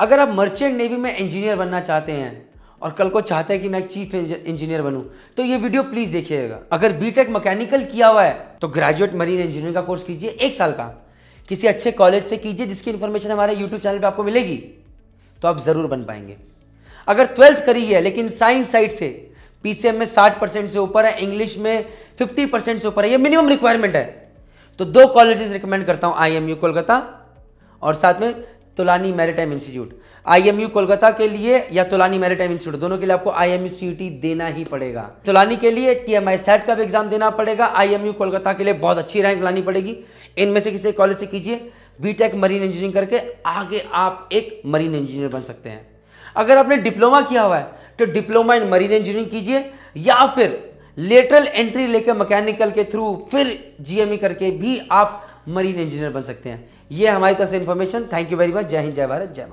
अगर आप merchant navy में इंजीनियर बनना चाहते हैं और कल को चाहते हैं कि मैं चीफ इंजीनियर बनूं तो ये वीडियो प्लीज़ देखिएगा अगर बीटेक मैकेनिकल किया हुआ है तो ग्रेजुएट मरीन इंजीनियर का कोर्स कीजिए एक साल का किसी अच्छे कॉलेज से कीजिए जिसकी इन्फॉर्मेशन हमारे यूट्यूब चैनल पर आपको मिलेगी तो आप ज़रूर बन पाएंगे अगर ट्वेल्थ करी है लेकिन साइंस साइड से पीसीएम में 60 परसेंट से ऊपर है इंग्लिश में 50 परसेंट से ऊपर है ये मिनिमम रिक्वायरमेंट है तो दो कॉलेजेस रिकमेंड करता हूँ आईएमयू कोलकाता और साथ में Tolani maritime institute IMU Kolkata के लिए या तोलानी मैरिटाइम इंस्टीट्यूट दोनों के लिए आपको आईएमयू सीटी देना ही पड़ेगा तोलानी के लिए टीएमआई सेट का भी एग्जाम देना पड़ेगा आईएमयू कोलकाता के लिए बहुत अच्छी रैंक लानी पड़ेगी इनमें से किसी कॉलेज से कीजिए बीटेक मरीन इंजीनियरिंग करके आगे आप एक मरीन इंजीनियर बन सकते हैं अगर आपने डिप्लोमा किया हुआ है तो डिप्लोमा इन मरीन इंजीनियरिंग कीजिए या फिर लेटरल एंट्री लेकर मैकेनिकल के थ्रू फिर जीएमई e करके भी आप मरीन इंजीनियर बन सकते हैं ये हमारी तरफ से information thank you very much जय हिंद जय भारत जय माता